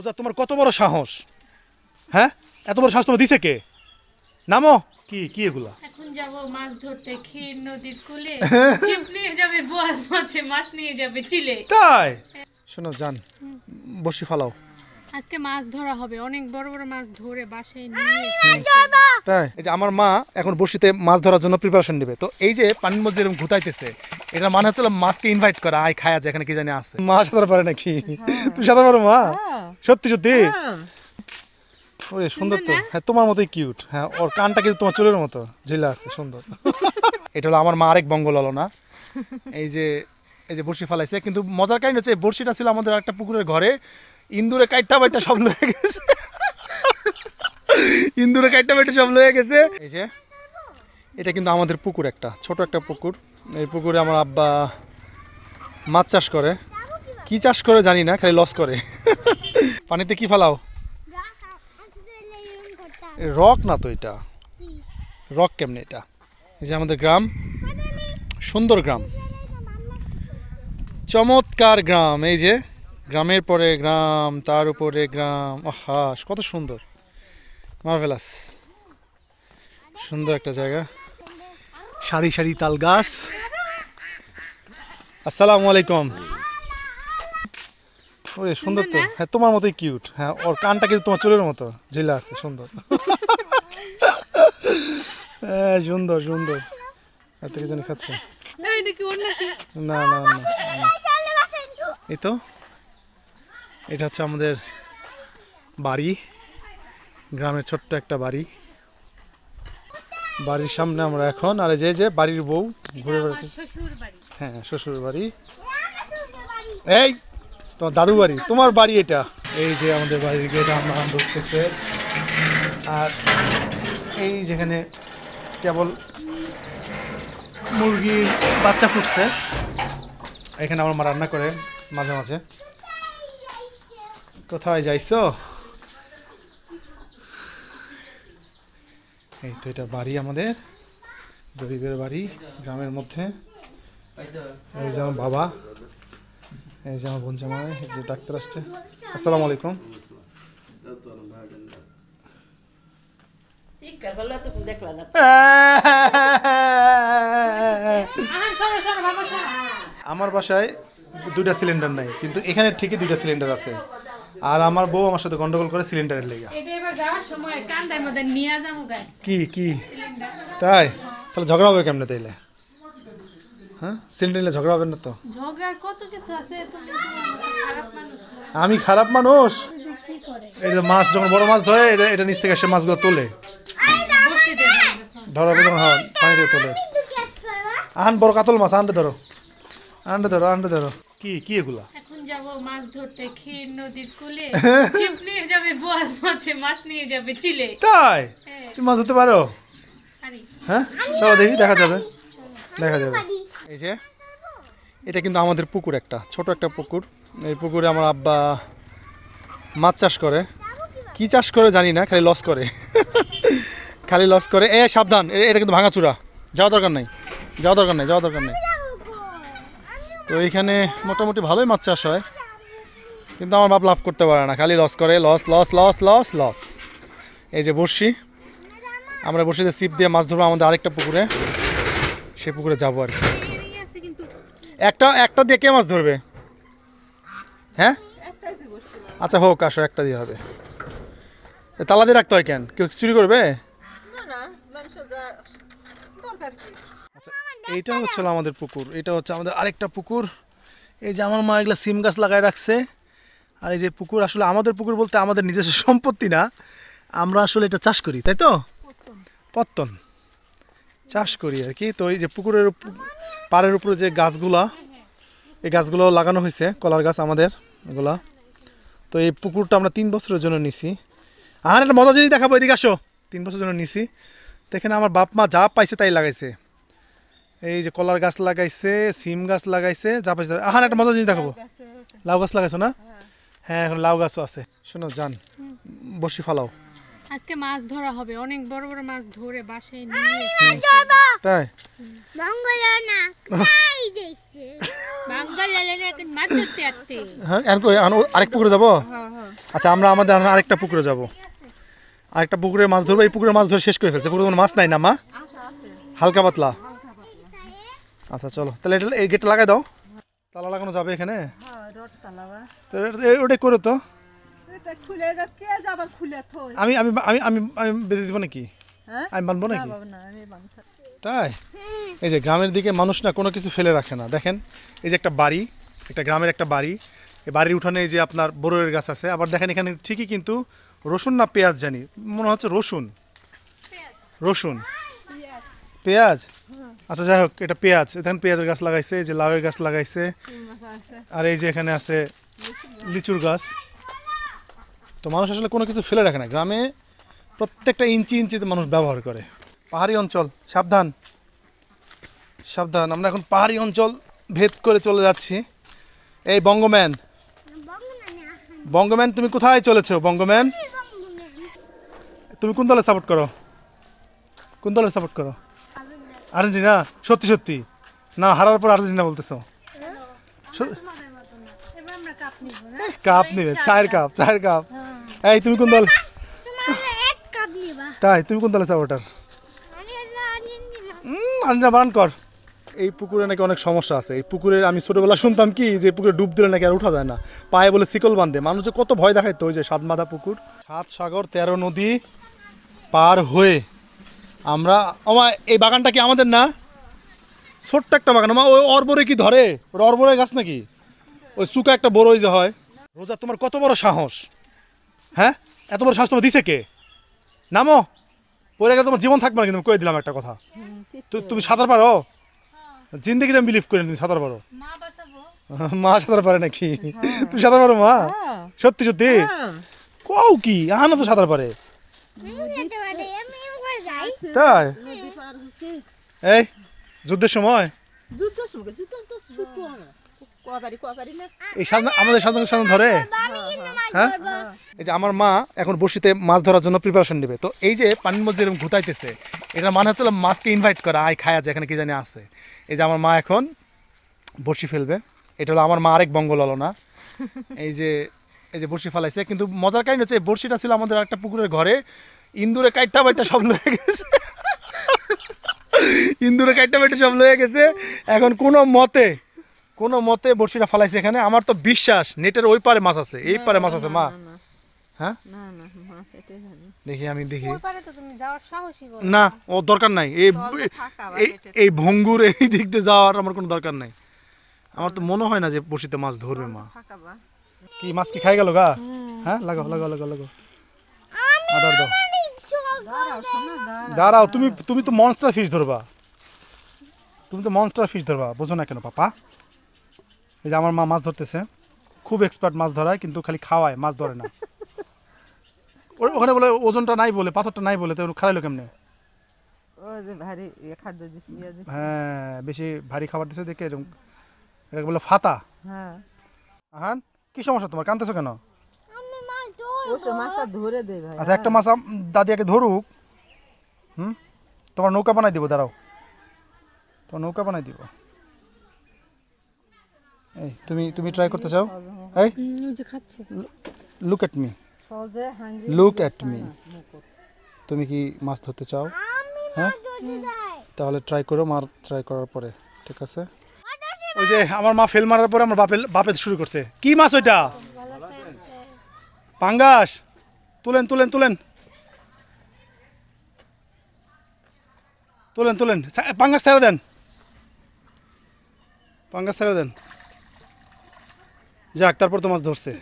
রোজা তোমার কত বড় সাহস হ্যাঁ এত বড় সাহস তোমার দিছে কে নামো কি কি এগুলা এখন যাব মাছ ধরতে ক্ষীর নদীর কূলে হ্যাঁ, হ্যাঁ। ছিপ নিয়ে যাবে বোয়াল মাছে মাছ নিয়ে যাবে চিলে তাই শোনো জান বসি ফালাও আজকে মাছ ধরা হবে অনেক বড় বড় মাছ ধরে বাসায় নিয়ে তাই এই যে আমার মা এখন বসিতে মাছ ধরার জন্য প্রিপারেশন নেবে তো এই যে পানির মধ্যে এরকম ঘুতাইতেছে এটা মানে হচ্ছে মাছকে ইনভাইট করা আয় খায় খায়া এখানে কি জানি আছে মাছ সাঁতার পারে নাকি তুই সাধারণ মা হ্যাঁ। সত্যি সত্যি হ্যাঁ। ওরে সুন্দর তো হ্যাঁ তোমার মতোই কিউট হ্যাঁ ওর কানটা কিন্তু তোমার চুলের মতো ঝিলা আছে সুন্দর এটা হলো আমার মা আরেক না এই যে এই যে বড়শি ফালাইছে কিন্তু মজার কাহিনী হচ্ছে বড়শিটা ছিল আমাদের একটা পুকুরের ঘরে ইন্দুরে কাইটটা বাইটটা সব লয়ে গেছে ইন্দুরে কাইটটা বাইটটা সব লয়ে গেছে এই যে এটা কিন্তু আমাদের পুকুর একটা ছোট একটা পুকুর এই পুকুরে আমার আব্বা মাছ চাষ করে কি চাষ করে জানি না খালি লস করে পানিতে কি ফেলাও রক না তো এটা রক কেমনে এটা এই যে আমাদের গ্রাম সুন্দর গ্রাম চমৎকার গ্রাম এই যে গ্রামের পরে গ্রাম তার উপরে গ্রাম হাস কত সুন্দর মার্ভেলাস সুন্দর একটা জায়গা সারি সারি তাল গাছ আসসালামু আলাইকুম ওরে সুন্দর তো হ্যাঁ তোমার মতোই কিউট হ্যাঁ ওর কানটা কিন্তু তোমার চুলের মতো ঝিলা আছে সুন্দর হ্যাঁ সুন্দর সুন্দর আর থেকে জানি খাচ্ছে না না না এই তো এটা হচ্ছে আমাদের বাড়ি গ্রামের ছোট্ট একটা বাড়ি বাড়ির সামনে আমরা এখন আর যে যে বাড়ির বউ ঘুরে বেড়াচ্ছি হ্যাঁ শ্বশুর বাড়ি এই তোমার দাদু বাড়ি তোমার বাড়ি এটা এই যে আমাদের বাড়ির গেট আমরা ঢুকতেছে আর এই যেখানে কেবল মুরগির বাচ্চা ফুটছে এখানে আমার মা রান্না করে মাঝে মাঝে কোথায় যাইছ এই তো এটা বাড়ি আমাদের গরিবের বাড়ি গ্রামের মধ্যে এই যেমন বাবা এই যে আমার বোন জামাই যে ডাক্তার আসছে আসসালামু আলাইকুম আমার বাসায় দুইটা সিলিন্ডার নাই কিন্তু এখানে ঠিকই দুইটা সিলিন্ডার আছে আর আমার বউ আমার সাথে গন্ডগোল করে সিলিন্ডারের লেগে কি কি তাই তাহলে ঝগড়া হবে কেমনে তাইলে হ্যাঁ সিলিন্ডার নিলে ঝগড়া হবেন না তো আমি খারাপ মানুষ এই যে মাছ যখন বড় মাছ ধরে এটা এটা নিচ থেকে সে মাছগুলো তোলে ধরো যখন হ্যাঁ তোলে আন বড় কাতল মাছ আনতে ধরো আনতে ধরো আনতে ধরো কি কি এগুলা মাছ ধরতে হ্যাঁ। তাই হ্যাঁ। তুমি মাছ ধরতে পারো হ্যাঁ চলো দেখি দেখা যাবে দেখা যাবে এই যে এটা কিন্তু আমাদের পুকুর একটা ছোট একটা পুকুর এই পুকুরে আমার আব্বা মাছ চাষ করে কি চাষ করে জানি না খালি লস করে খালি লস করে এ সাবধান এটা কিন্তু ভাঙাচুরা যাওয়া দরকার নাই যাওয়া দরকার নাই যাওয়া দরকার নাই তো এইখানে মোটামুটি ভালোই মাছ চাষ হয় কিন্তু আমার বাপ লাভ করতে পারে না খালি লস করে loss loss loss loss loss এই যে বসি আমরা বর্ষিতে সিপ দিয়ে মাছ ধরবো আমাদের আরেকটা পুকুরে সেই পুকুরে যাবো আর কি একটা একটা দিয়ে কে মাছ ধরবে হ্যাঁ আচ্ছা হোক আসো একটা দিয়ে হবে তালা দিয়ে রাখতে হয় কেন কেউ চুরি করবে আচ্ছা, এইটা হচ্ছিল আমাদের পুকুর এটা হচ্ছে আমাদের আরেকটা পুকুর এই যে আমার মা এগুলো সিম গাছ লাগায় রাখছে আর এই যে পুকুর আসলে আমাদের পুকুর বলতে আমাদের নিজস্ব সম্পত্তি না আমরা আসলে এটা চাষ করি তাই তো পত্তন চাষ করি আর কি তো এই যে পুকুরের পাড়ের উপরে যে গাছগুলা এই গাছগুলো লাগানো হয়েছে কলার গাছ আমাদের এগুলা তো এই পুকুরটা আমরা তিন বছরের জন্য নিছি আর একটা মজা জিনিস দেখাবো এদিকে আসো তিন বছরের জন্য নিছি তো এখানে আমার বাপ মা যা পাইছে তাই লাগাইছে এই যে কলার গাছ লাগাইছে সিম গাছ লাগাইছে যা পাইছে আহার একটা মজা জিনিস দেখাবো লাউ গাছ লাগাইছো না হ্যাঁ এখন লাউ গাছও আছে শোনো যান বসি ফালাও আজকে মাছ ধরা হবে অনেক বড় বড় মাছ ধরে বাসায় নিয়ে তাই না দেখছে হ্যাঁ, আরেক পুকুরে হ্যাঁ, হ্যাঁ। আচ্ছা আমরা আমাদের আরেকটা পুকুরে যাবো আরেকটা পুকুরে মাছ ধরবো এই পুকুরে মাছ ধরে শেষ করে ফেলছে মাছ নাই না হালকা পাতলা আচ্ছা চলো তাহলে এটা এই লাগাই দাও তালা লাগানো যাবে এখানে ওটা করো তো আমি আমি আমি আমি আমি বেঁধে দিব নাকি হ্যাঁ? আমি বানবো নাকি তাই এই যে গ্রামের দিকে মানুষ না কোনো কিছু ফেলে রাখে না দেখেন এই যে একটা বাড়ি একটা গ্রামের একটা বাড়ি এই বাড়ির উঠানে যে আপনার বরুয়ের গাছ আছে আবার দেখেন এখানে ঠিকই কিন্তু রসুন না পেঁয়াজ জানি মনে হচ্ছে রসুন রসুন পেঁয়াজ আচ্ছা যাই হোক এটা পেঁয়াজ এখানে পেঁয়াজের গাছ লাগাইছে এই যে লাউয়ের গাছ লাগাইছে আর এই যে এখানে আছে লিচুর গাছ তো মানুষ আসলে কোনো কিছু ফেলে রাখে না গ্রামে প্রত্যেকটা ইঞ্চি ইঞ্চিতে মানুষ ব্যবহার করে পাহাড়ি অঞ্চল সাবধান সাবধান আমরা এখন পাহাড়ি অঞ্চল ভেদ করে চলে যাচ্ছি এই বঙ্গম্যান বঙ্গম্যান তুমি কোথায় চলেছ বঙ্গম্যান তুমি কোন দলে সাপোর্ট করো কোন দলে সাপোর্ট করো আর্জেন্টিনা সত্যি সত্যি না হারার পর আর্জেন্টিনা বলতেছো কাপ হ্যাঁ। নিবে চায়ের কাপ চায়ের কাপ এই তুমি কোন দল তাই তুমি কোন দলে সাপোর্টার আনিরা বারণ কর এই পুকুরে নাকি অনেক সমস্যা আছে এই পুকুরে আমি ছোটবেলা শুনতাম কি যে পুকুরে ডুব দিলে নাকি আর উঠা যায় না পায়ে বলে সিকল বাঁধে মানুষ কত ভয় দেখাইতো ওই যে সাত মাথা পুকুর সাত সাগর তেরো নদী পার হয়ে আমরা আমার এই বাগানটা কি আমাদের না ছোট্ট একটা বাগান আমার ওই অর্বরে কি ধরে ওর অর্বরে গাছ নাকি ওই চুকা একটা বড়ই যে হয় রোজা তোমার কত বড় সাহস হ্যাঁ এত বড় শ্বাস তোমার দিছে কে নামো পরে গেলে তোমার জীবন থাকবে না কিন্তু কয়ে দিলাম একটা কথা তুমি সাঁতার পারো হ্যাঁ। জিন্দিগিতে আমি বিলিভ করি তুমি সাঁতার পারো মা সাঁতার পারে নাকি হ্যাঁ। তুমি সাঁতার পারো মা হ্যাঁ। সত্যি সত্যি কও কি আহানা তো সাঁতার পারে তাই এই যুদ্ধের সময় এই আমাদের সাধারণ সাধারণ ধরে হ্যাঁ এই যে আমার মা এখন বসিতে মাছ ধরার জন্য প্রিপারেশন নেবে তো এই যে পানির মধ্যে এরকম ঘুতাইতেছে এটা মানে হচ্ছে মাছকে ইনভাইট করা আয় খায় আছে এখানে কি জানি আছে এই যে আমার মা এখন বসি ফেলবে এটা হলো আমার মা আরেক না এই যে এই যে বসি ফেলাইছে কিন্তু মজার কাহিনী হচ্ছে বর্ষিটা ছিল আমাদের একটা পুকুরের ঘরে ইন্দুরে কাইটটা বাইটটা সব লয়ে গেছে ইন্দুরে কাইটটা বাইটটা সব লয়ে গেছে এখন কোনো মতে কোনো মতে বর্ষিটা ফেলাইছে এখানে আমার তো বিশ্বাস নেটের ওই পারে মাছ আছে এই পারে মাছ আছে মা হ্যাঁ দেখি আমি দেখি না ও দরকার নাই এই ভঙ্গুর এই দিক দিয়ে যাওয়ার আমার কোনো দরকার নাই আমার তো মনে হয় না যে বসিতে মাছ ধরবে মা কি মাছ কি খাই গেল গা হ্যাঁ লাগো লাগো লাগো লাগো দাও মানে দাঁড়াও তুমি তুমি তো মনস্টার ফিশ ধরবা তুমি তো মনস্টার ফিশ ধরবা বোঝো না কেন পাপা এই যে আমার মা মাছ ধরতেছে খুব এক্সপার্ট মাছ ধরায় কিন্তু খালি খাওয়ায় মাছ ধরে না ওখানে বলে ওজনটা নাই বলে পাথরটা নাই বলে তো খারাইলো কেমনে ইয়ে হ্যাঁ বেশি ভারী খাবার দিছো দেখে এরকম এটাকে বলে ফাতা হ্যাঁ হ্যাঁ কি সমস্যা তোমার কাঁদতেছো কেন আচ্ছা একটা হ্যাঁ। মাছ দাদিয়াকে ধরুক হুম তোমার নৌকা বানাই দিব দাঁড়াও তোমার নৌকা বানাই দিব এই তুমি তুমি ট্রাই করতে চাও এই look at me look at me তুমি কি মাছ ধরতে চাও হ্যাঁ তাহলে ট্রাই করো মার ট্রাই করার পরে ঠিক আছে ওই যে আমার মা ফেল মারার পরে আমার বাপে বাপে শুরু করছে কি মাছ ওইটা পাঙ্গাস তুলেন তুলেন তুলেন তুলেন তুলেন পাঙ্গাস ছেড়ে দেন পাঙ্গাস ছেড়ে দেন যাক তারপর তো মাছ ধরছে